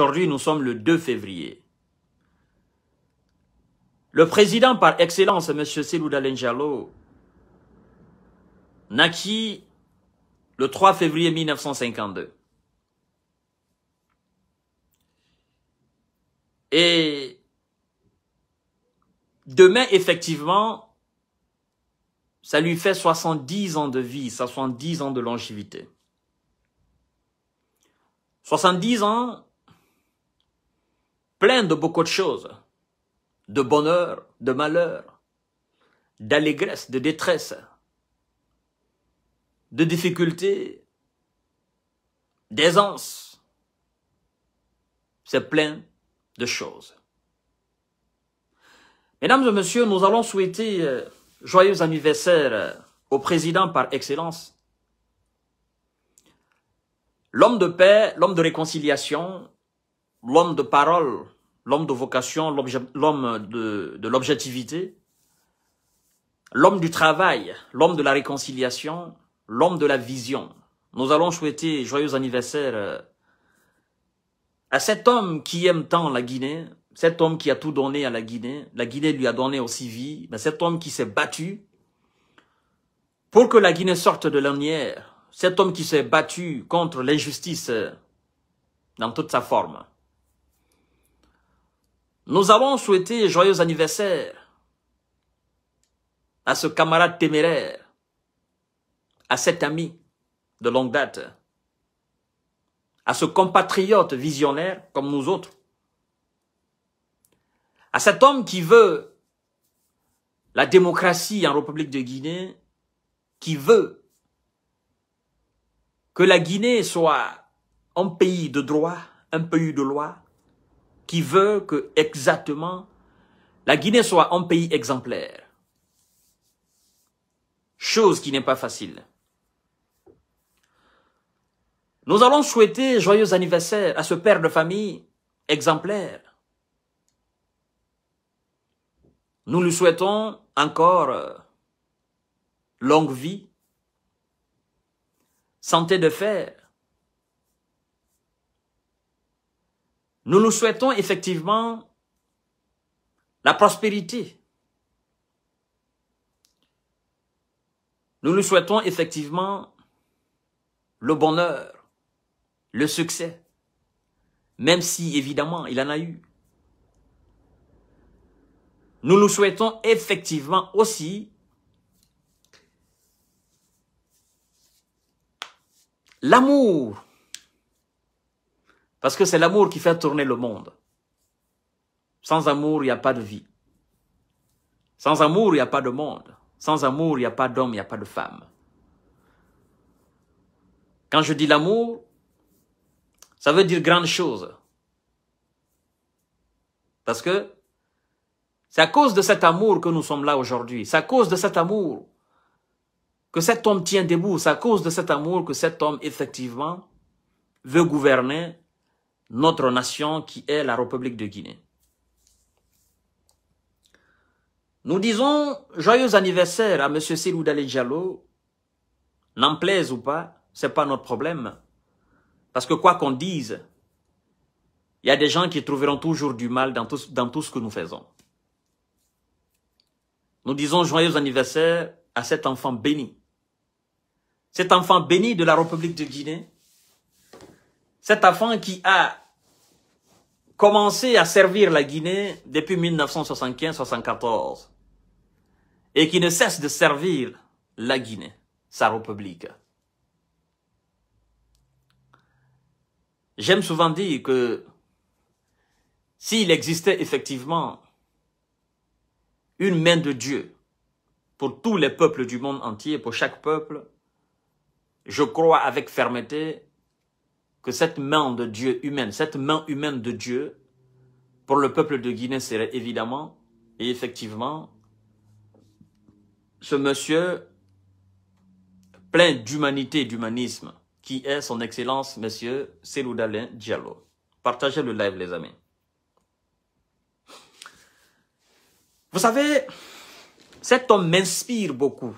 Aujourd'hui, nous sommes le 2 février. Le président par excellence, M. Selou Dalenjalo, naquit le 3 février 1952. Et demain, effectivement, ça lui fait 70 ans de vie, 70 ans de longévité. 70 ans plein de beaucoup de choses, de bonheur, de malheur, d'allégresse, de détresse, de difficultés, d'aisance. C'est plein de choses. Mesdames et messieurs, nous allons souhaiter euh, joyeux anniversaire euh, au président par excellence. L'homme de paix, l'homme de réconciliation, l'homme de parole, l'homme de vocation, l'homme de, l'objectivité, l'homme du travail, l'homme de la réconciliation, l'homme de la vision. Nous allons souhaiter joyeux anniversaire euh, à cet homme qui aime tant la Guinée, cet homme qui a tout donné à la Guinée, la Guinée lui a donné aussi vie, mais cet homme qui s'est battu pour que la Guinée sorte de l'ornière, cet homme qui s'est battu contre l'injustice euh, dans toute sa forme. Nous avons souhaité joyeux anniversaire à ce camarade téméraire, à cet ami de longue date, à ce compatriote visionnaire comme nous autres, à cet homme qui veut la démocratie en République de Guinée, qui veut que la Guinée soit un pays de droit, un pays de loi, qui veut que exactement la Guinée soit un pays exemplaire. Chose qui n'est pas facile. Nous allons souhaiter joyeux anniversaire à ce père de famille exemplaire. Nous lui souhaitons encore euh, longue vie, santé de fer, Nous nous souhaitons effectivement la prospérité. Nous nous souhaitons effectivement le bonheur, le succès, même si évidemment il en a eu. Nous nous souhaitons effectivement aussi l'amour parce que c'est l'amour qui fait tourner le monde. Sans amour, il n'y a pas de vie. Sans amour, il n'y a pas de monde. Sans amour, il n'y a pas d'homme, il n'y a pas de femme. Quand je dis l'amour, ça veut dire grande chose. Parce que c'est à cause de cet amour que nous sommes là aujourd'hui. C'est à cause de cet amour que cet homme tient debout. C'est à cause de cet amour que cet homme, effectivement, veut gouverner notre nation qui est la République de Guinée. Nous disons joyeux anniversaire à M. Silou Diallo. N'en plaise ou pas, c'est pas notre problème. Parce que quoi qu'on dise, il y a des gens qui trouveront toujours du mal dans tout ce que nous faisons. Nous disons joyeux anniversaire à cet enfant béni. Cet enfant béni de la République de Guinée cet enfant qui a commencé à servir la Guinée depuis 1975-74 et qui ne cesse de servir la Guinée, sa République. J'aime souvent dire que s'il existait effectivement une main de Dieu pour tous les peuples du monde entier, pour chaque peuple, je crois avec fermeté que cette main de Dieu humaine, cette main humaine de Dieu, pour le peuple de Guinée, serait évidemment et effectivement ce monsieur plein d'humanité d'humanisme, qui est son excellence, monsieur Seloudalin Diallo. Partagez le live, les amis. Vous savez, cet homme m'inspire beaucoup.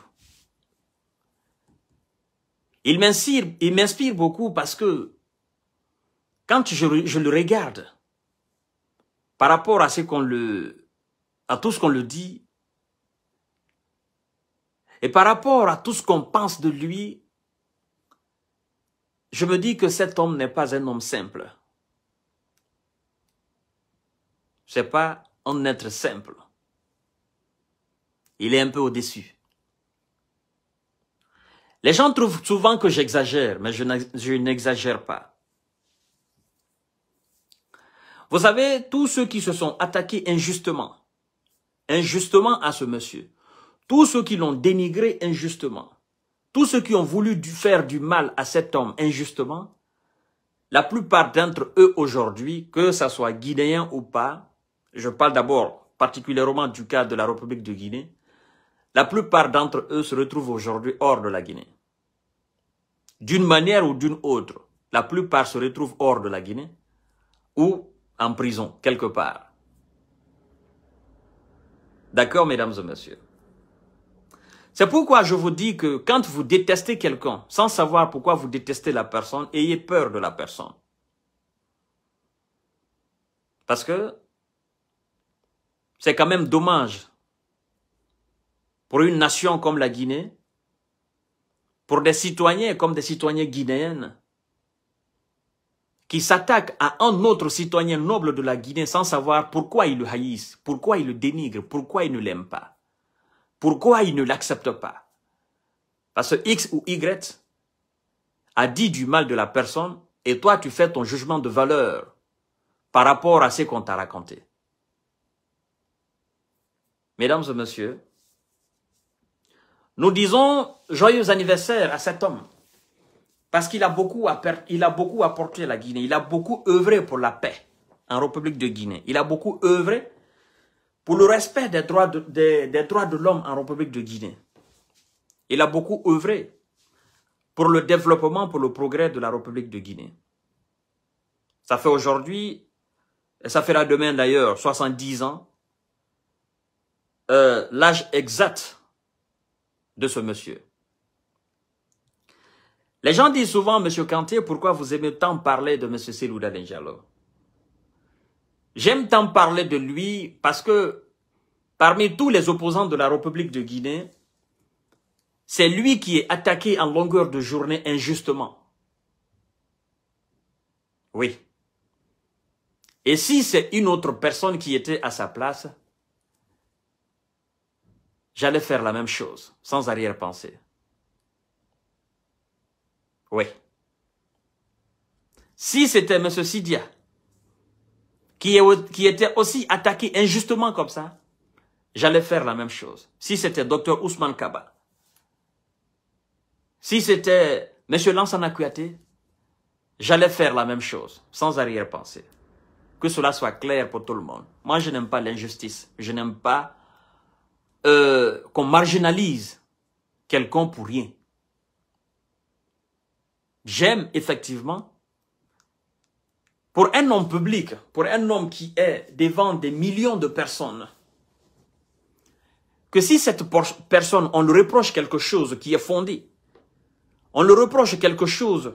Il m'inspire, il m'inspire beaucoup parce que quand je, le regarde, par rapport à ce qu'on le, à tout ce qu'on le dit, et par rapport à tout ce qu'on pense de lui, je me dis que cet homme n'est pas un homme simple. C'est pas un être simple. Il est un peu au-dessus. Les gens trouvent souvent que j'exagère, mais je n'exagère pas. Vous savez, tous ceux qui se sont attaqués injustement, injustement à ce monsieur, tous ceux qui l'ont dénigré injustement, tous ceux qui ont voulu faire du mal à cet homme injustement, la plupart d'entre eux aujourd'hui, que ce soit guinéen ou pas, je parle d'abord particulièrement du cas de la République de Guinée, la plupart d'entre eux se retrouvent aujourd'hui hors de la Guinée. D'une manière ou d'une autre, la plupart se retrouvent hors de la Guinée, ou en prison, quelque part. D'accord, mesdames et messieurs C'est pourquoi je vous dis que quand vous détestez quelqu'un, sans savoir pourquoi vous détestez la personne, ayez peur de la personne. Parce que c'est quand même dommage pour une nation comme la Guinée, pour des citoyens comme des citoyens guinéens, qui s'attaque à un autre citoyen noble de la Guinée sans savoir pourquoi il le haïsse, pourquoi il le dénigre, pourquoi il ne l'aime pas, pourquoi il ne l'accepte pas. Parce que X ou Y a dit du mal de la personne et toi tu fais ton jugement de valeur par rapport à ce qu'on t'a raconté. Mesdames et messieurs, nous disons joyeux anniversaire à cet homme parce qu'il a, beaucoup a beaucoup apporté à la Guinée. Il a beaucoup œuvré pour la paix en République de Guinée. Il a beaucoup œuvré pour le respect des droits de, des, de l'homme en République de Guinée. Il a beaucoup œuvré pour le développement, pour le progrès de la République de Guinée. Ça fait aujourd'hui, et ça fera demain d'ailleurs, 70 ans, euh, l'âge exact de ce monsieur. Les gens disent souvent, Monsieur Kanté, pourquoi vous aimez tant parler de Monsieur Selouda Denjalo J'aime tant parler de lui parce que parmi tous les opposants de la République de Guinée, c'est lui qui est attaqué en longueur de journée injustement. Oui. Et si c'est une autre personne qui était à sa place, j'allais faire la même chose, sans arrière-pensée. Oui. Si c'était M. Sidia qui, qui était aussi attaqué injustement comme ça, j'allais faire la même chose. Si c'était Dr Ousmane Kaba, si c'était M. Lansana Kouyaté, j'allais faire la même chose, sans arrière-pensée. Que cela soit clair pour tout le monde. Moi, je n'aime pas l'injustice. Je n'aime pas euh, qu'on marginalise quelqu'un pour rien. J'aime effectivement, pour un homme public, pour un homme qui est devant des millions de personnes, que si cette personne, on lui reproche quelque chose qui est fondé, on lui reproche quelque chose,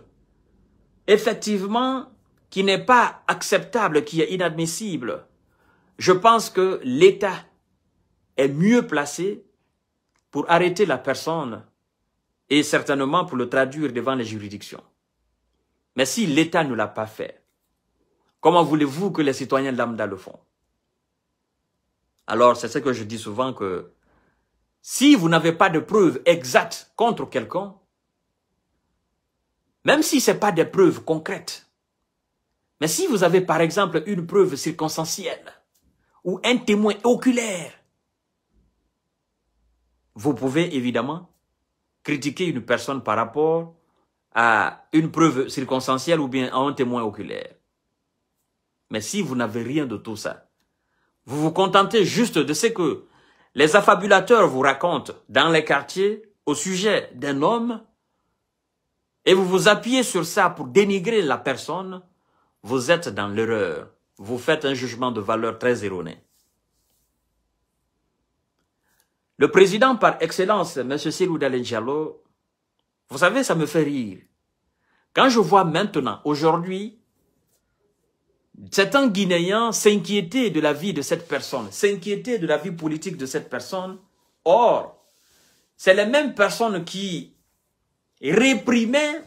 effectivement, qui n'est pas acceptable, qui est inadmissible, je pense que l'État est mieux placé pour arrêter la personne et certainement pour le traduire devant les juridictions. Mais si l'État ne l'a pas fait, comment voulez-vous que les citoyens lambda le font Alors, c'est ce que je dis souvent que si vous n'avez pas de preuves exactes contre quelqu'un, même si ce n'est pas des preuves concrètes, mais si vous avez par exemple une preuve circonstancielle ou un témoin oculaire, vous pouvez évidemment critiquer une personne par rapport à une preuve circonstancielle ou bien à un témoin oculaire. Mais si vous n'avez rien de tout ça, vous vous contentez juste de ce que les affabulateurs vous racontent dans les quartiers au sujet d'un homme et vous vous appuyez sur ça pour dénigrer la personne, vous êtes dans l'erreur. Vous faites un jugement de valeur très erroné. Le président par excellence, M. Silou vous savez, ça me fait rire. Quand je vois maintenant, aujourd'hui, certains Guinéens s'inquiéter de la vie de cette personne, s'inquiéter de la vie politique de cette personne, or, c'est les mêmes personnes qui réprimaient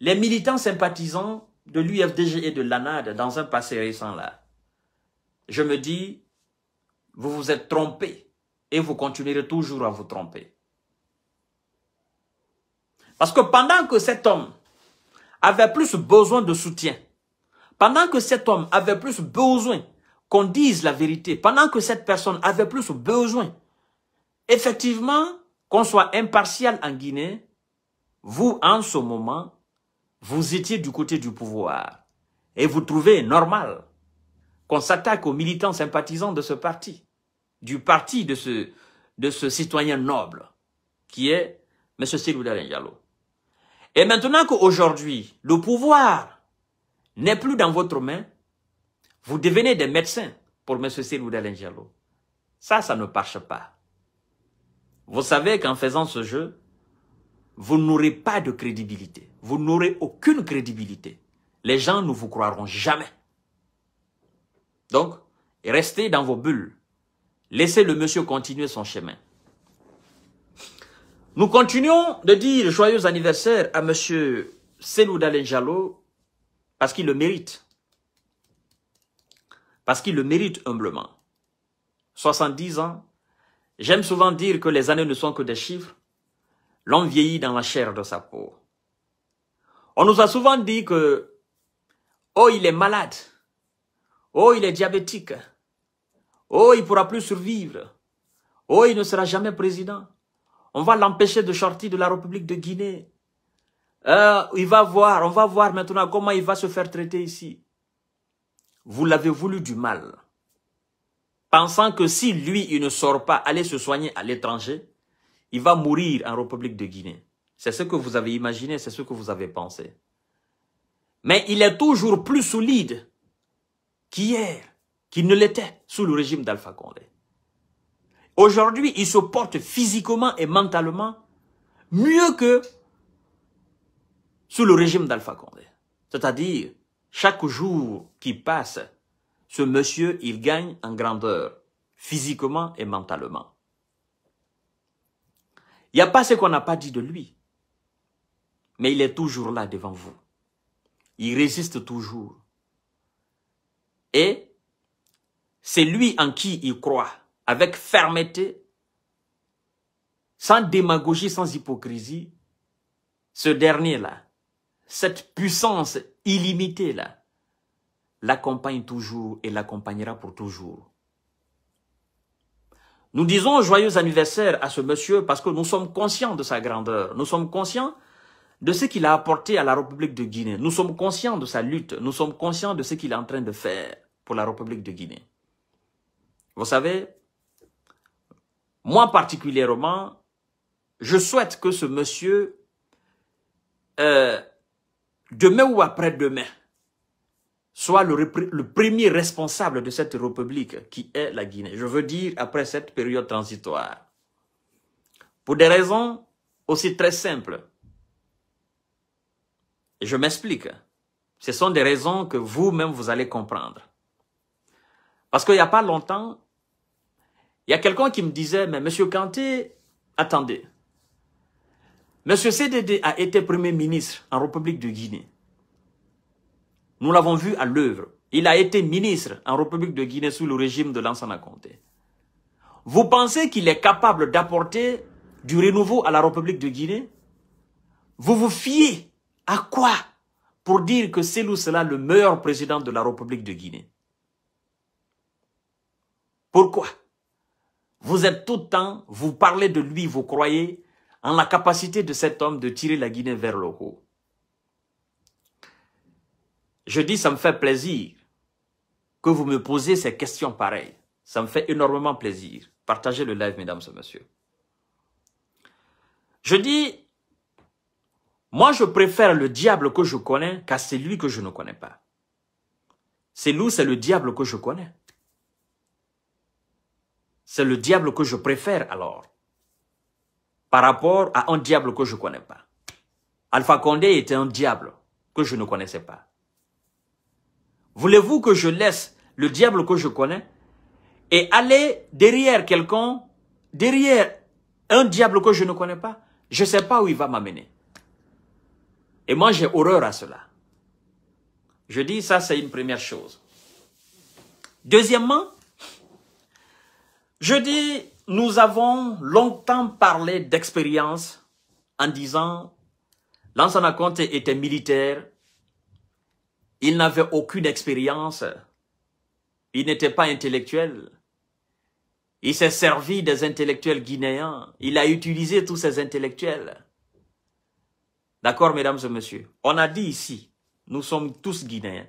les militants sympathisants de l'UFDG et de l'ANAD dans un passé récent là. Je me dis, vous vous êtes trompés et vous continuerez toujours à vous tromper. Parce que pendant que cet homme avait plus besoin de soutien, pendant que cet homme avait plus besoin qu'on dise la vérité, pendant que cette personne avait plus besoin, effectivement, qu'on soit impartial en Guinée, vous, en ce moment, vous étiez du côté du pouvoir et vous trouvez normal qu'on s'attaque aux militants sympathisants de ce parti du parti de ce, de ce citoyen noble qui est M. Célula Et maintenant qu'aujourd'hui, le pouvoir n'est plus dans votre main, vous devenez des médecins pour M. Célula Ça, ça ne marche pas. Vous savez qu'en faisant ce jeu, vous n'aurez pas de crédibilité. Vous n'aurez aucune crédibilité. Les gens ne vous croiront jamais. Donc, restez dans vos bulles. Laissez le monsieur continuer son chemin. Nous continuons de dire joyeux anniversaire à monsieur Selou parce qu'il le mérite. Parce qu'il le mérite humblement. 70 ans. J'aime souvent dire que les années ne sont que des chiffres. L'homme vieillit dans la chair de sa peau. On nous a souvent dit que, oh, il est malade. Oh, il est diabétique. Oh, il ne pourra plus survivre. Oh, il ne sera jamais président. On va l'empêcher de sortir de la République de Guinée. Euh, il va voir, on va voir maintenant comment il va se faire traiter ici. Vous l'avez voulu du mal. Pensant que si lui, il ne sort pas aller se soigner à l'étranger, il va mourir en République de Guinée. C'est ce que vous avez imaginé, c'est ce que vous avez pensé. Mais il est toujours plus solide qu'hier qu'il ne l'était sous le régime d'Alpha Condé. Aujourd'hui, il se porte physiquement et mentalement mieux que sous le régime d'Alpha Condé. C'est-à-dire, chaque jour qui passe, ce monsieur, il gagne en grandeur, physiquement et mentalement. Il n'y a pas ce qu'on n'a pas dit de lui. Mais il est toujours là devant vous. Il résiste toujours. Et c'est lui en qui il croit, avec fermeté, sans démagogie, sans hypocrisie, ce dernier-là, cette puissance illimitée-là, l'accompagne toujours et l'accompagnera pour toujours. Nous disons joyeux anniversaire à ce monsieur parce que nous sommes conscients de sa grandeur. Nous sommes conscients de ce qu'il a apporté à la République de Guinée. Nous sommes conscients de sa lutte. Nous sommes conscients de ce qu'il est en train de faire pour la République de Guinée. Vous savez, moi particulièrement, je souhaite que ce monsieur, euh, demain ou après-demain, soit le, premier responsable de cette république qui est la Guinée. Je veux dire après cette période transitoire. Pour des raisons aussi très simples. je m'explique. Ce sont des raisons que vous-même vous allez comprendre. Parce qu'il n'y a pas longtemps, il y a quelqu'un qui me disait, mais Monsieur Kanté, attendez. Monsieur CDD a été Premier ministre en République de Guinée. Nous l'avons vu à l'œuvre. Il a été ministre en République de Guinée sous le régime de Lansana Kanté. Vous pensez qu'il est capable d'apporter du renouveau à la République de Guinée Vous vous fiez à quoi pour dire que c'est lui cela le meilleur président de la République de Guinée Pourquoi vous êtes tout le temps, vous parlez de lui, vous croyez en la capacité de cet homme de tirer la Guinée vers le haut. Je dis, ça me fait plaisir que vous me posez ces questions pareilles. Ça me fait énormément plaisir. Partagez le live, mesdames et messieurs. Je dis, moi je préfère le diable que je connais qu'à celui que je ne connais pas. C'est nous, c'est le diable que je connais. C'est le diable que je préfère alors par rapport à un diable que je ne connais pas. Alpha Condé était un diable que je ne connaissais pas. Voulez-vous que je laisse le diable que je connais et aller derrière quelqu'un, derrière un diable que je ne connais pas Je ne sais pas où il va m'amener. Et moi, j'ai horreur à cela. Je dis ça, c'est une première chose. Deuxièmement, je dis, nous avons longtemps parlé d'expérience en disant, Lansana Conte était militaire, il n'avait aucune expérience, il n'était pas intellectuel. Il s'est servi des intellectuels guinéens, il a utilisé tous ces intellectuels. D'accord, mesdames et messieurs, on a dit ici, nous sommes tous guinéens,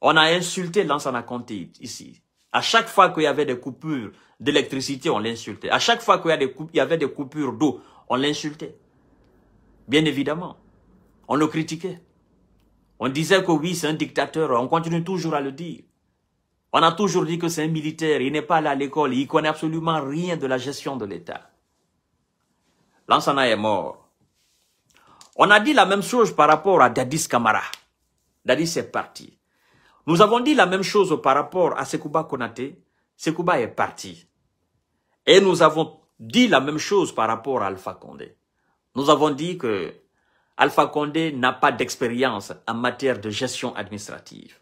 on a insulté Lansana Conte ici. À chaque fois qu'il y avait des coupures d'électricité, on l'insultait. À chaque fois qu'il y, avait des coupures d'eau, on l'insultait. Bien évidemment, on le critiquait. On disait que oui, c'est un dictateur. On continue toujours à le dire. On a toujours dit que c'est un militaire. Il n'est pas allé à l'école. Il connaît absolument rien de la gestion de l'État. Lansana est mort. On a dit la même chose par rapport à Dadis Kamara. Dadis est parti. Nous avons dit la même chose par rapport à Sekouba Konaté. Sekouba est parti. Et nous avons dit la même chose par rapport à Alpha Condé. Nous avons dit que Alpha Condé n'a pas d'expérience en matière de gestion administrative.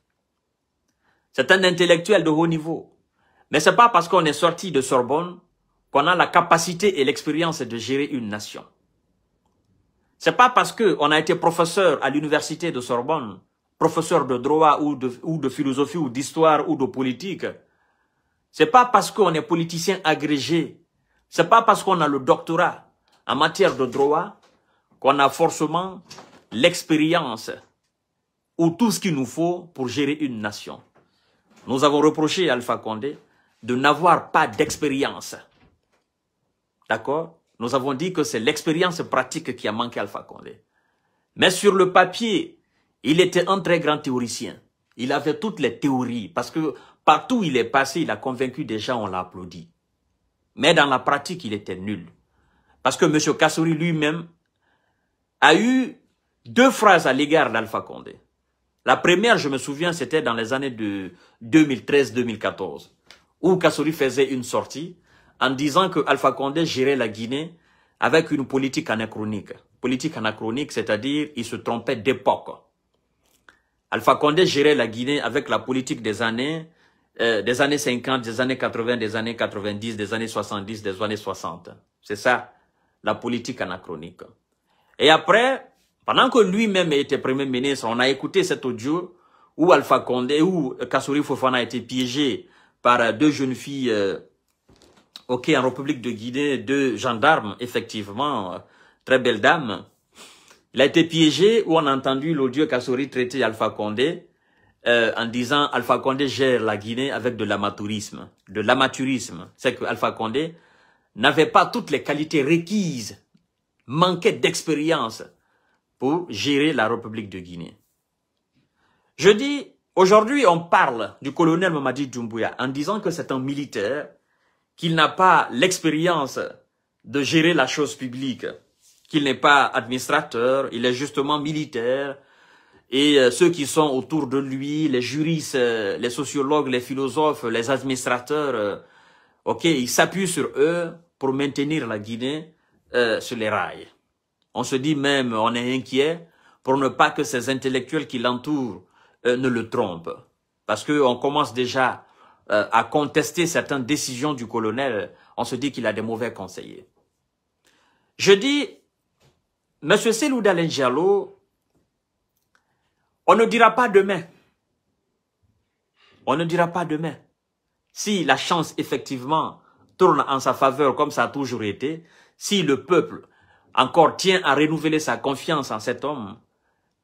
C'est un intellectuel de haut niveau. Mais c'est pas parce qu'on est sorti de Sorbonne qu'on a la capacité et l'expérience de gérer une nation. C'est pas parce qu'on a été professeur à l'université de Sorbonne professeur de droit ou de, ou de philosophie ou d'histoire ou de politique. C'est pas parce qu'on est politicien agrégé, c'est pas parce qu'on a le doctorat en matière de droit qu'on a forcément l'expérience ou tout ce qu'il nous faut pour gérer une nation. Nous avons reproché à Alpha Condé de n'avoir pas d'expérience. D'accord Nous avons dit que c'est l'expérience pratique qui a manqué à Alpha Condé. Mais sur le papier, il était un très grand théoricien. Il avait toutes les théories parce que partout où il est passé, il a convaincu des gens, on l'a applaudi. Mais dans la pratique, il était nul. Parce que M. Kassouri lui-même a eu deux phrases à l'égard d'Alpha Condé. La première, je me souviens, c'était dans les années de 2013-2014, où Kassouri faisait une sortie en disant que Alpha Condé gérait la Guinée avec une politique anachronique. Politique anachronique, c'est-à-dire il se trompait d'époque. Alpha Condé gérait la Guinée avec la politique des années, euh, des années 50, des années 80, des années 90, des années 70, des années 60. C'est ça, la politique anachronique. Et après, pendant que lui-même était premier ministre, on a écouté cet audio où Alpha Condé, où Kassouri Fofana a été piégé par deux jeunes filles euh, ok, en République de Guinée, deux gendarmes, effectivement, euh, très belles dames, il a été piégé où on a entendu l'odieux Kassori traiter Alpha Condé euh, en disant Alpha Condé gère la Guinée avec de l'amateurisme. De l'amateurisme, c'est que Alpha Condé n'avait pas toutes les qualités requises, manquait d'expérience pour gérer la République de Guinée. Je dis, aujourd'hui on parle du colonel Mamadi Doumbouya en disant que c'est un militaire, qu'il n'a pas l'expérience de gérer la chose publique qu'il n'est pas administrateur, il est justement militaire. Et euh, ceux qui sont autour de lui, les juristes, euh, les sociologues, les philosophes, les administrateurs, euh, ok, ils s'appuient sur eux pour maintenir la Guinée sur les rails. On se dit même, on est inquiet pour ne pas que ces intellectuels qui l'entourent ne le trompent. Parce qu'on commence déjà à contester certaines décisions du colonel. On se dit qu'il a des mauvais conseillers. Je dis Monsieur Selou jalo. on ne dira pas demain. On ne dira pas demain. Si la chance, effectivement, tourne en sa faveur comme ça a toujours été, si le peuple encore tient à renouveler sa confiance en cet homme,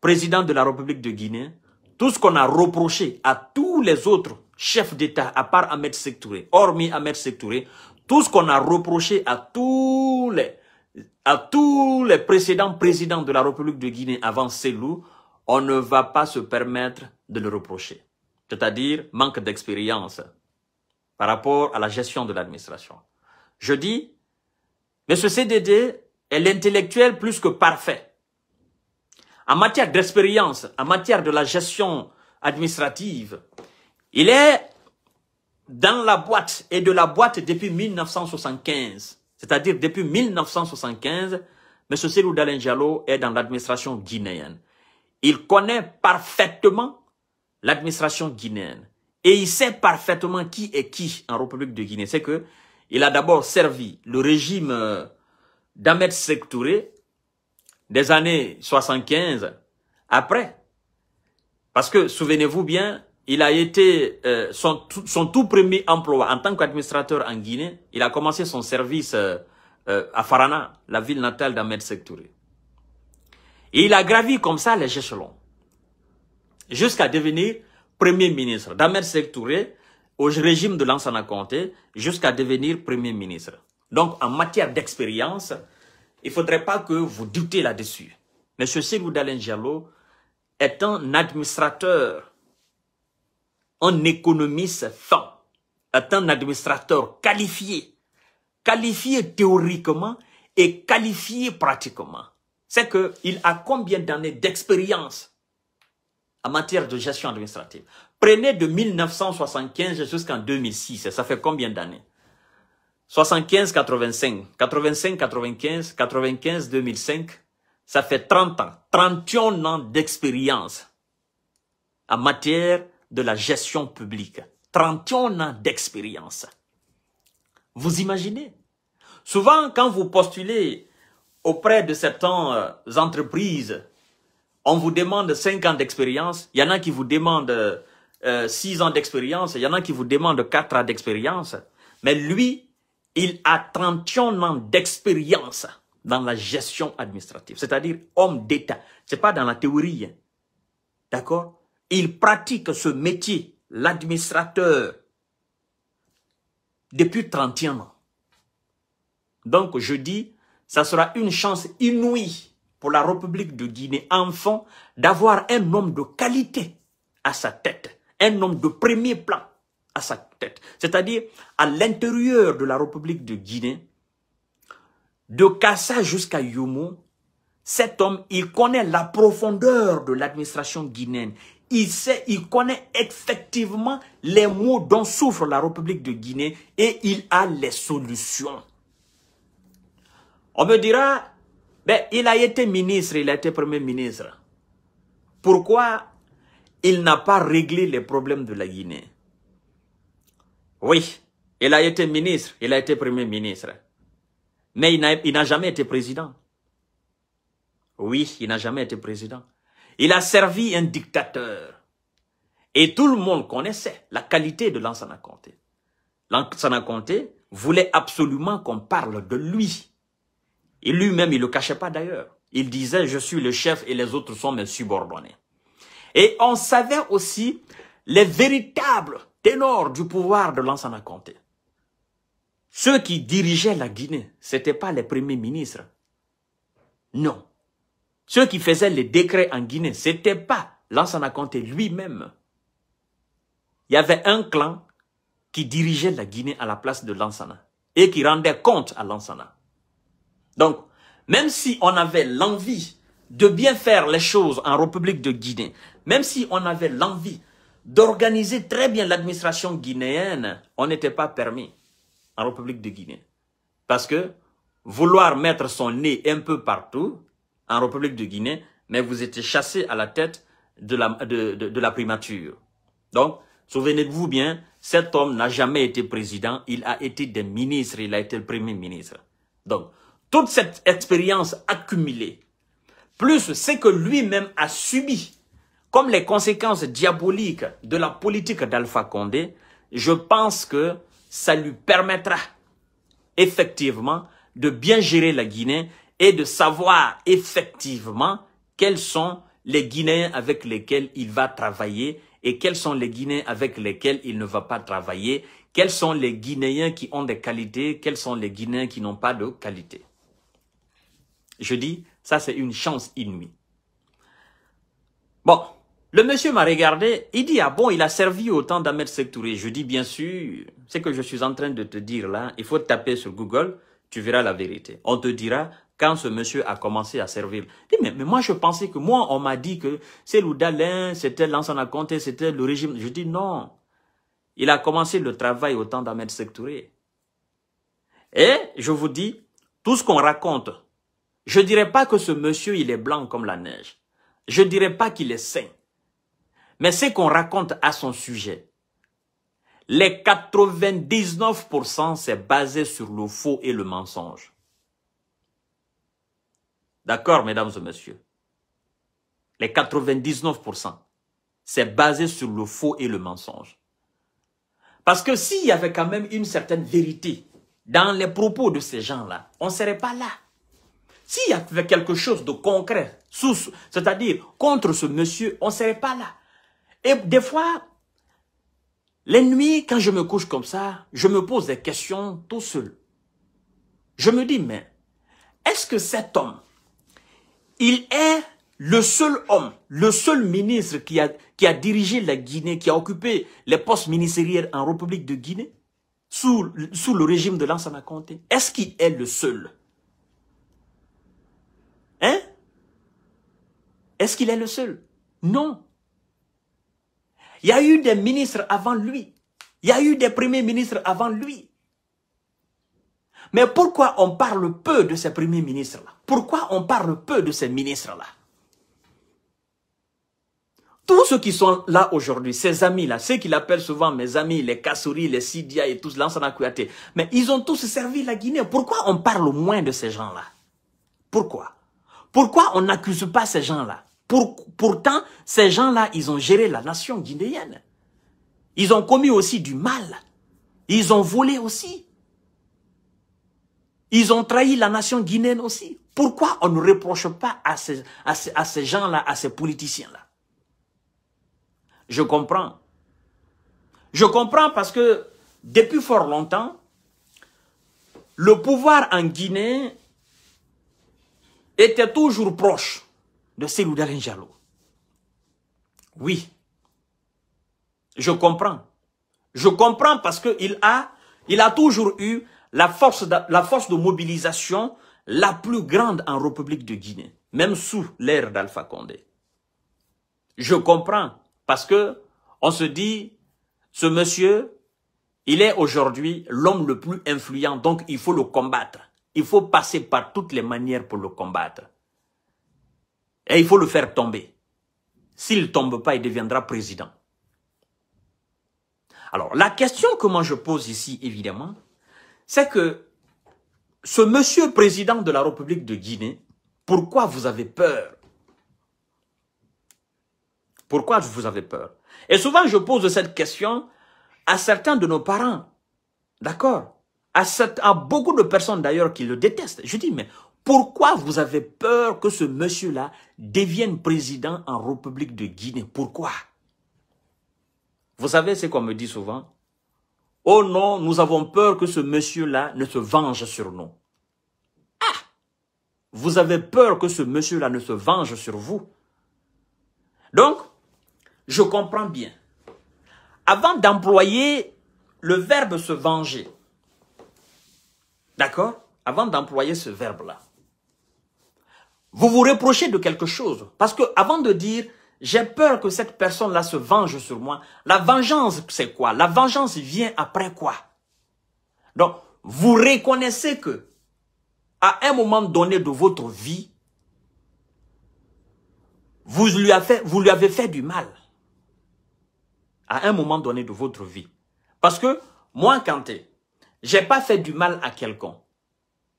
président de la République de Guinée, tout ce qu'on a reproché à tous les autres chefs d'État, à part Ahmed Sektouré, hormis Ahmed Sektouré, tout ce qu'on a reproché à tous les à tous les précédents présidents de la République de Guinée avant loups, on ne va pas se permettre de le reprocher. C'est-à-dire manque d'expérience par rapport à la gestion de l'administration. Je dis, mais ce CDD est l'intellectuel plus que parfait. En matière d'expérience, en matière de la gestion administrative, il est dans la boîte et de la boîte depuis 1975. C'est-à-dire depuis 1975, M. Selou Diallo est dans l'administration guinéenne. Il connaît parfaitement l'administration guinéenne. Et il sait parfaitement qui est qui en République de Guinée. C'est que il a d'abord servi le régime euh, d'Ahmed Touré des années 75 après. Parce que, souvenez-vous bien, il a été euh, son, tout premier emploi en tant qu'administrateur en Guinée. Il a commencé son service euh, euh, à Farana, la ville natale d'Ahmed Sektouré. Et il a gravi comme ça les échelons jusqu'à devenir premier ministre d'Ahmed Sektouré au régime de Lansana Conté jusqu'à devenir premier ministre. Donc en matière d'expérience, il ne faudrait pas que vous doutez là-dessus. Monsieur ce Diallo est un administrateur un économiste fin un administrateur qualifié, qualifié théoriquement et qualifié pratiquement. C'est qu'il a combien d'années d'expérience en matière de gestion administrative Prenez de 1975 jusqu'en 2006, ça fait combien d'années 75, 85, 85, 95, 95, 2005, ça fait 30 ans, 31 ans d'expérience en matière de la gestion publique. 31 ans d'expérience. Vous imaginez Souvent, quand vous postulez auprès de certaines euh, entreprises, on vous demande 5 ans d'expérience, il y en a qui vous demandent 6 euh, euh, ans d'expérience, il y en a qui vous demandent 4 ans d'expérience. Mais lui, il a 31 ans d'expérience dans la gestion administrative, c'est-à-dire homme d'État. C'est pas dans la théorie. D'accord il pratique ce métier, l'administrateur, depuis 31 ans. Donc je dis, ça sera une chance inouïe pour la République de Guinée, enfant d'avoir un homme de qualité à sa tête, un homme de premier plan à sa tête. C'est-à-dire, à, l'intérieur de la République de Guinée, de Kassa jusqu'à Yumo, cet homme, il connaît la profondeur de l'administration guinéenne il sait, il connaît effectivement les mots dont souffre la République de Guinée et il a les solutions. On me dira, ben, il a été ministre, il a été premier ministre. Pourquoi il n'a pas réglé les problèmes de la Guinée Oui, il a été ministre, il a été premier ministre. Mais il n'a jamais été président. Oui, il n'a jamais été président. Il a servi un dictateur. Et tout le monde connaissait la qualité de Lansana Conté. Lansana Conté voulait absolument qu'on parle de lui. Et lui-même, il ne le cachait pas d'ailleurs. Il disait, je suis le chef et les autres sont mes subordonnés. Et on savait aussi les véritables ténors du pouvoir de Lansana Conté. Ceux qui dirigeaient la Guinée, ce n'étaient pas les premiers ministres. Non, ceux qui faisaient les décrets en Guinée, ce n'était pas Lansana Conté lui-même. Il y avait un clan qui dirigeait la Guinée à la place de Lansana et qui rendait compte à Lansana. Donc, même si on avait l'envie de bien faire les choses en République de Guinée, même si on avait l'envie d'organiser très bien l'administration guinéenne, on n'était pas permis en République de Guinée. Parce que vouloir mettre son nez un peu partout, en République de Guinée, mais vous étiez chassé à la tête de la, de, de la primature. Donc, souvenez-vous bien, cet homme n'a jamais été président, il a été des ministres, il a été le premier ministre. Donc, toute cette expérience accumulée, plus ce que lui-même a subi, comme les conséquences diaboliques de la politique d'Alpha Condé, je pense que ça lui permettra effectivement de bien gérer la Guinée et de savoir effectivement quels sont les Guinéens avec lesquels il va travailler et quels sont les Guinéens avec lesquels il ne va pas travailler, quels sont les Guinéens qui ont des qualités, quels sont les Guinéens qui n'ont pas de qualités. Je dis, ça c'est une chance inouïe. Bon, le monsieur m'a regardé, il dit, ah bon, il a servi autant temps d'Ahmed Sektouré. Je dis, bien sûr, c'est que je suis en train de te dire là, il faut taper sur Google, tu verras la vérité. On te dira, quand ce monsieur a commencé à servir. mais, moi, je pensais que moi, on m'a dit que c'est Loudalin, c'était l'ancien Comté, c'était le régime. Je dis non. Il a commencé le travail au temps d'Ahmed Sektouré. Et je vous dis, tout ce qu'on raconte, je dirais pas que ce monsieur, il est blanc comme la neige. Je dirais pas qu'il est sain. Mais ce qu'on raconte à son sujet, les 99%, c'est basé sur le faux et le mensonge. D'accord, mesdames et messieurs Les 99%, c'est basé sur le faux et le mensonge. Parce que s'il y avait quand même une certaine vérité dans les propos de ces gens-là, on ne serait pas là. S'il y avait quelque chose de concret, c'est-à-dire contre ce monsieur, on ne serait pas là. Et des fois, les nuits, quand je me couche comme ça, je me pose des questions tout seul. Je me dis, mais est-ce que cet homme il est le seul homme, le seul ministre qui a, qui a dirigé la Guinée, qui a occupé les postes ministériels en République de Guinée, sous, sous le régime de l'Ansana Conté. Est-ce qu'il est le seul Hein Est-ce qu'il est le seul Non. Il y a eu des ministres avant lui. Il y a eu des premiers ministres avant lui. Mais pourquoi on parle peu de ces premiers ministres-là Pourquoi on parle peu de ces ministres-là tous ceux qui sont là aujourd'hui, ces amis-là, ceux qu'il l'appellent souvent mes amis, les Kassouri, les Sidia et tous, l'Ansana Kouyaté, mais ils ont tous servi la Guinée. Pourquoi on parle moins de ces gens-là Pourquoi Pourquoi on n'accuse pas ces gens-là Pourtant, ces gens-là, ils ont géré la nation guinéenne. Ils ont commis aussi du mal. Ils ont volé aussi. Ils ont trahi la nation guinéenne aussi. Pourquoi on ne reproche pas à ces, à ces, gens-là, à ces politiciens-là Je comprends. Je comprends parce que depuis fort longtemps, le pouvoir en Guinée était toujours proche de celui Jalo. Oui, je comprends. Je comprends parce qu'il a, il a toujours eu la force, de, la force de mobilisation la plus grande en République de Guinée, même sous l'ère d'Alpha Condé. Je comprends, parce que on se dit, ce monsieur, il est aujourd'hui l'homme le plus influent, donc il faut le combattre. Il faut passer par toutes les manières pour le combattre. Et il faut le faire tomber. S'il ne tombe pas, il deviendra président. Alors, la question que moi je pose ici, évidemment, c'est que ce monsieur président de la République de Guinée, pourquoi vous avez peur Pourquoi vous avez peur Et souvent, je pose cette question à certains de nos parents, d'accord à, beaucoup de personnes d'ailleurs qui le détestent. Je dis, mais pourquoi vous avez peur que ce monsieur-là devienne président en République de Guinée Pourquoi Vous savez ce qu'on me dit souvent Oh non, nous avons peur que ce monsieur-là ne se venge sur nous. Ah Vous avez peur que ce monsieur-là ne se venge sur vous. Donc, je comprends bien. Avant d'employer le verbe se venger, d'accord Avant d'employer ce verbe-là, vous vous reprochez de quelque chose. Parce que avant de dire j'ai peur que cette personne-là se venge sur moi. La vengeance, c'est quoi La vengeance vient après quoi Donc, vous reconnaissez que, à un moment donné de votre vie, vous lui avez fait, du mal. À un moment donné de votre vie. Parce que, moi, quand j'ai pas fait du mal à quelqu'un,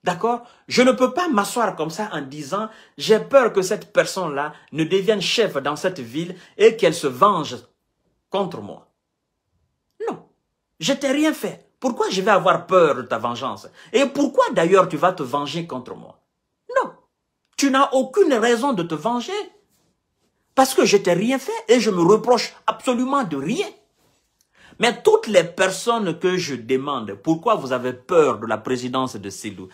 D'accord Je ne peux pas m'asseoir comme ça en disant « J'ai peur que cette personne-là ne devienne chef dans cette ville et qu'elle se venge contre moi. » Non, je t'ai rien fait. Pourquoi je vais avoir peur de ta vengeance Et pourquoi d'ailleurs tu vas te venger contre moi Non, tu n'as aucune raison de te venger parce que je t'ai rien fait et je me reproche absolument de rien. Mais toutes les personnes que je demande, pourquoi vous avez peur de la présidence de Sédou,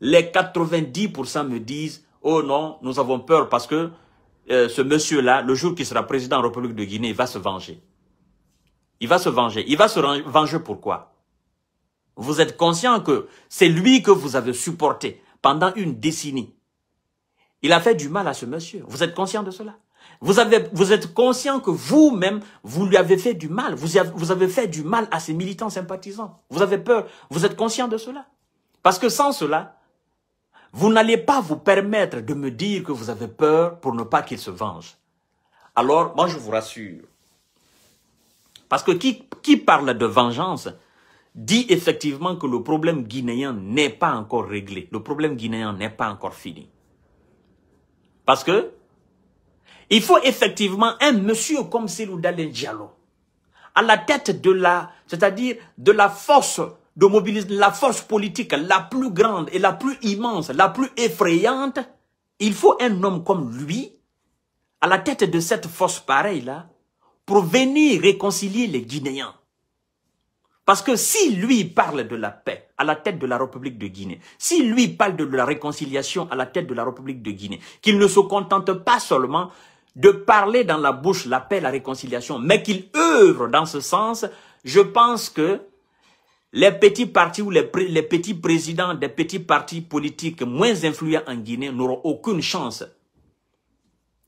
Les 90% me disent, oh non, nous avons peur parce que euh, ce monsieur-là, le jour qu'il sera président de la République de Guinée, il va se venger. Il va se venger. Il va se venger pourquoi Vous êtes conscient que c'est lui que vous avez supporté pendant une décennie. Il a fait du mal à ce monsieur. Vous êtes conscient de cela vous, avez, vous êtes conscient que vous-même, vous lui avez fait du mal. Vous avez, vous avez fait du mal à ces militants sympathisants. Vous avez peur. Vous êtes conscient de cela. Parce que sans cela, vous n'allez pas vous permettre de me dire que vous avez peur pour ne pas qu'il se venge. Alors, moi, je vous rassure. Parce que qui, qui parle de vengeance dit effectivement que le problème guinéen n'est pas encore réglé. Le problème guinéen n'est pas encore fini. Parce que il faut effectivement un monsieur comme Célou Diallo à la tête de la, c'est-à-dire de la force de mobiliser la force politique la plus grande et la plus immense, la plus effrayante, il faut un homme comme lui, à la tête de cette force pareille-là, pour venir réconcilier les Guinéens. Parce que si lui parle de la paix à la tête de la République de Guinée, si lui parle de la réconciliation à la tête de la République de Guinée, qu'il ne se contente pas seulement de parler dans la bouche la paix, la réconciliation, mais qu'il œuvre dans ce sens, je pense que les petits partis ou les, les petits présidents des petits partis politiques moins influents en Guinée n'auront aucune chance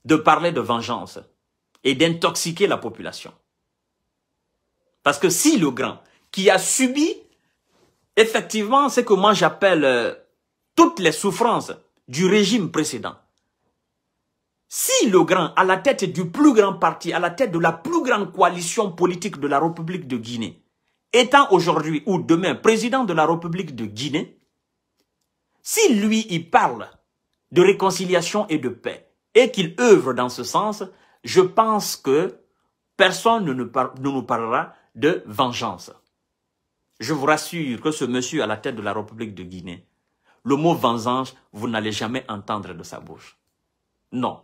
de parler de vengeance et d'intoxiquer la population. Parce que si le grand, qui a subi effectivement ce que moi j'appelle euh, toutes les souffrances du régime précédent, si le grand, à la tête du plus grand parti, à la tête de la plus grande coalition politique de la République de Guinée, étant aujourd'hui ou demain président de la République de Guinée, si lui, il parle de réconciliation et de paix, et qu'il œuvre dans ce sens, je pense que personne ne nous, ne nous parlera de vengeance. Je vous rassure que ce monsieur à la tête de la République de Guinée, le mot vengeance, vous n'allez jamais entendre de sa bouche. Non,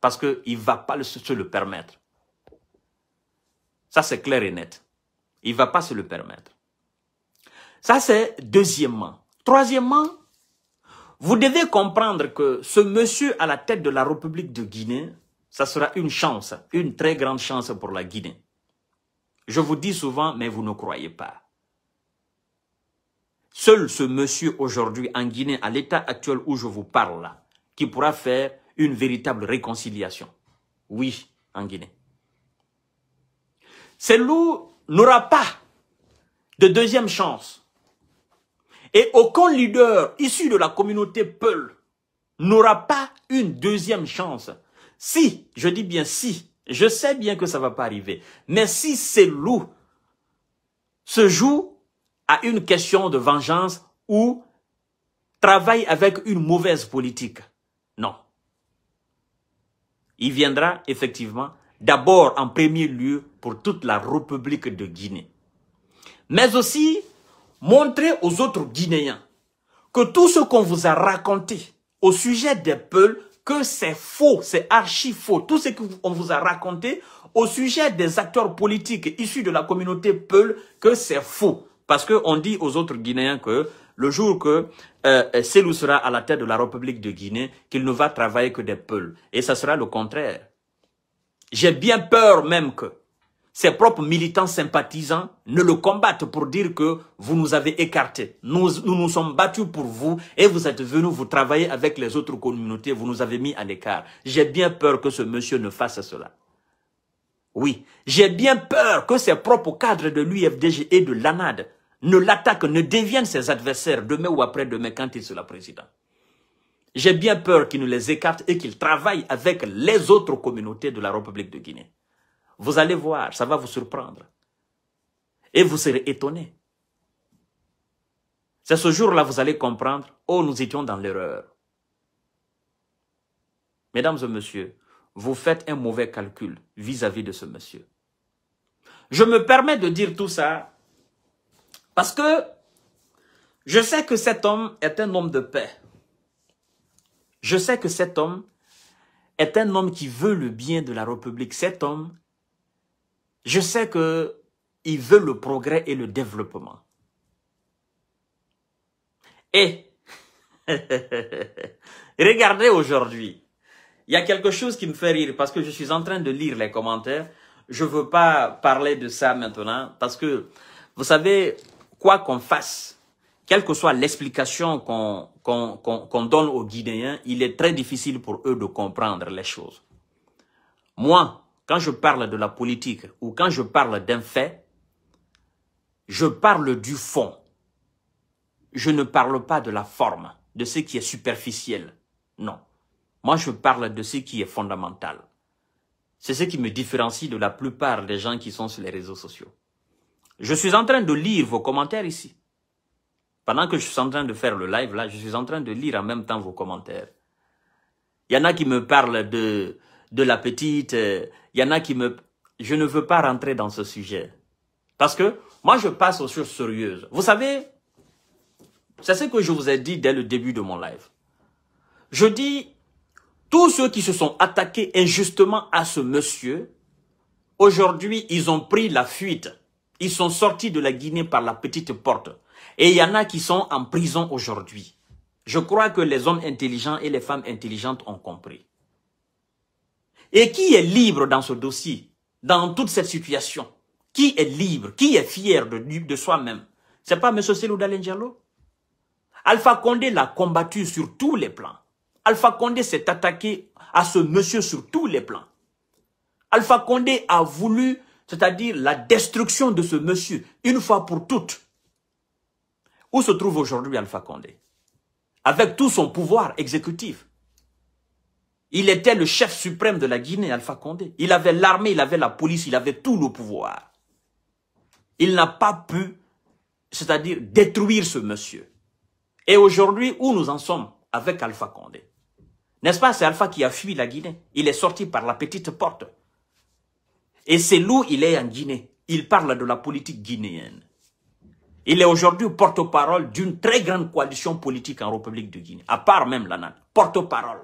parce qu'il ne va pas se le permettre. Ça, c'est clair et net. Il ne va pas se le permettre. Ça, c'est deuxièmement. Troisièmement, vous devez comprendre que ce monsieur à la tête de la République de Guinée, ça sera une chance, une très grande chance pour la Guinée. Je vous dis souvent, mais vous ne croyez pas. Seul ce monsieur aujourd'hui en Guinée, à l'état actuel où je vous parle, qui pourra faire une véritable réconciliation. Oui, en Guinée. loups n'aura pas de deuxième chance. Et aucun leader issu de la communauté Peul n'aura pas une deuxième chance. Si, je dis bien si, je sais bien que ça va pas arriver, mais si loups se joue à une question de vengeance ou travaille avec une mauvaise politique, il viendra effectivement d'abord en premier lieu pour toute la République de Guinée. Mais aussi montrer aux autres Guinéens que tout ce qu'on vous a raconté au sujet des Peuls, que c'est faux, c'est archi faux. Tout ce qu'on vous a raconté au sujet des acteurs politiques issus de la communauté Peul, que c'est faux. Parce qu'on dit aux autres Guinéens que le jour que euh, sera à la tête de la République de Guinée, qu'il ne va travailler que des peuls. Et ça sera le contraire. J'ai bien peur même que ses propres militants sympathisants ne le combattent pour dire que vous nous avez écartés. Nous, nous nous sommes battus pour vous et vous êtes venus vous travailler avec les autres communautés, vous nous avez mis en écart. J'ai bien peur que ce monsieur ne fasse cela. Oui, j'ai bien peur que ses propres cadres de l'UFDG et de l'ANAD ne l'attaquent, ne deviennent ses adversaires demain ou après-demain quand il sera président. J'ai bien peur qu'il nous les écarte... et qu'il travaille avec les autres communautés de la République de Guinée. Vous allez voir, ça va vous surprendre. Et vous serez étonné. C'est ce jour-là vous allez comprendre, oh, nous étions dans l'erreur. Mesdames et messieurs, vous faites un mauvais calcul vis à -vis de ce monsieur. Je me permets de dire tout ça parce que je sais que cet homme est un homme de paix. Je sais que cet homme est un homme qui veut le bien de la République. Cet homme, je sais qu'il veut le progrès et le développement. Et regardez aujourd'hui, il y a quelque chose qui me fait rire parce que je suis en train de lire les commentaires. Je ne veux pas parler de ça maintenant parce que vous savez, quoi qu'on fasse, quelle que soit l'explication qu'on donne aux Guinéens, il est très difficile pour eux de comprendre les choses. Moi, quand je parle de la politique ou quand je parle d'un fait, je parle du fond. Je ne parle pas de la forme, de ce qui est superficiel. Non. Moi, je parle de ce qui est fondamental. C'est ce qui me différencie de la plupart des gens qui sont sur les réseaux sociaux. Je suis en train de lire vos commentaires ici. Pendant que je suis en train de faire le live là, je suis en train de lire en même temps vos commentaires. Il y en a qui me parlent de, de la petite, euh, il y en a qui me... Je ne veux pas rentrer dans ce sujet. Parce que moi, je passe aux choses sérieuses. Vous savez, c'est ce que je vous ai dit dès le début de mon live. Je dis, tous ceux qui se sont attaqués injustement à ce monsieur, aujourd'hui, ils ont pris la fuite. Ils sont sortis de la Guinée par la petite porte. Et il y en a qui sont en prison aujourd'hui. Je crois que les hommes intelligents et les femmes intelligentes ont compris. Et qui est libre dans ce dossier, dans toute cette situation Qui est libre Qui est fier de, de soi-même C'est pas M. Selou Alpha Condé l'a combattu sur tous les plans. Alpha Condé s'est attaqué à ce monsieur sur tous les plans. Alpha Condé a voulu c'est-à-dire la destruction de ce monsieur, une fois pour toutes. Où se trouve aujourd'hui Alpha Condé Avec tout son pouvoir exécutif. Il était le chef suprême de la Guinée, Alpha Condé. Il avait l'armée, il avait la police, il avait tout le pouvoir. Il n'a pas pu, c'est-à-dire détruire ce monsieur. Et aujourd'hui, où nous en sommes avec Alpha Condé N'est-ce pas, c'est Alpha qui a fui la Guinée. Il est sorti par la petite porte. Et loups, il est en Guinée. Il parle de la politique guinéenne. Il est aujourd'hui porte-parole d'une très grande coalition politique en République de Guinée, à part même la Porte-parole.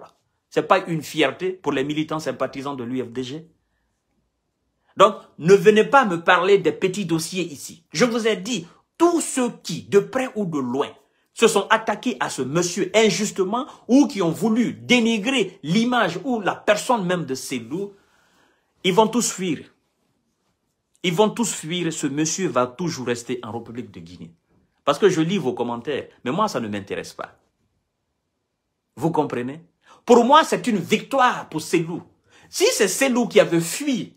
Ce n'est pas une fierté pour les militants sympathisants de l'UFDG. Donc, ne venez pas me parler des petits dossiers ici. Je vous ai dit, tous ceux qui, de près ou de loin, se sont attaqués à ce monsieur injustement ou qui ont voulu dénigrer l'image ou la personne même de loups. Ils vont tous fuir. Ils vont tous fuir. Ce monsieur va toujours rester en République de Guinée. Parce que je lis vos commentaires, mais moi, ça ne m'intéresse pas. Vous comprenez Pour moi, c'est une victoire pour loups. Si c'est loups qui avait fui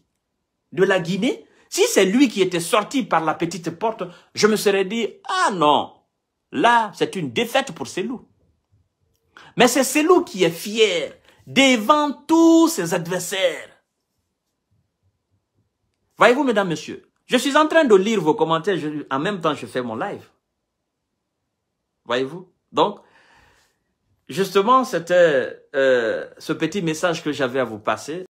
de la Guinée, si c'est lui qui était sorti par la petite porte, je me serais dit, ah non, là, c'est une défaite pour loups. Mais c'est Selou qui est fier devant tous ses adversaires. Voyez-vous, mesdames, messieurs, je suis en train de lire vos commentaires, en même temps, je fais mon live. Voyez-vous Donc, justement, c'était euh, ce petit message que j'avais à vous passer.